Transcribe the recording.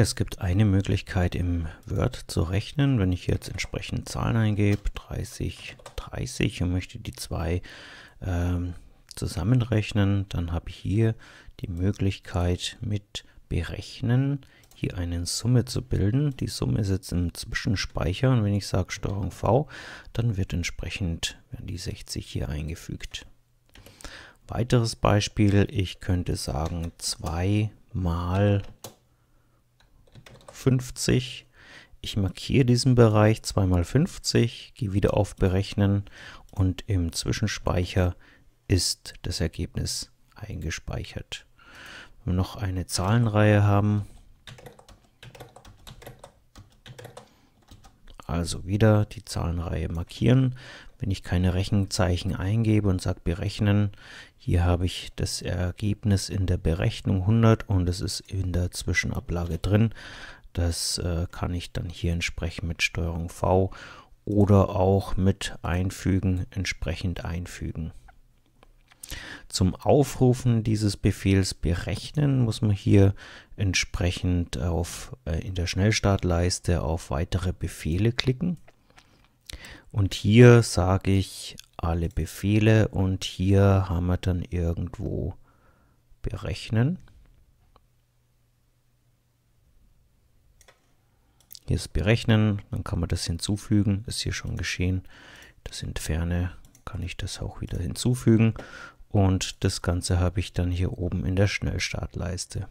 Es gibt eine Möglichkeit im Word zu rechnen, wenn ich jetzt entsprechend Zahlen eingebe, 30, 30 und möchte die zwei ähm, zusammenrechnen, dann habe ich hier die Möglichkeit mit Berechnen hier eine Summe zu bilden. Die Summe ist jetzt im Zwischenspeicher und wenn ich sage Steuerung V, dann wird entsprechend die 60 hier eingefügt. Weiteres Beispiel, ich könnte sagen 2 mal 50. Ich markiere diesen Bereich 2 mal 50 gehe wieder auf Berechnen und im Zwischenspeicher ist das Ergebnis eingespeichert. Wenn wir noch eine Zahlenreihe haben, also wieder die Zahlenreihe markieren. Wenn ich keine Rechenzeichen eingebe und sage berechnen, hier habe ich das Ergebnis in der Berechnung 100 und es ist in der Zwischenablage drin. Das äh, kann ich dann hier entsprechend mit Steuerung V oder auch mit einfügen entsprechend einfügen. Zum Aufrufen dieses Befehls berechnen muss man hier entsprechend auf, äh, in der Schnellstartleiste auf weitere Befehle klicken. Und hier sage ich alle Befehle und hier haben wir dann irgendwo berechnen. Hier ist Berechnen, dann kann man das hinzufügen, ist hier schon geschehen. Das Entferne kann ich das auch wieder hinzufügen. Und das Ganze habe ich dann hier oben in der Schnellstartleiste.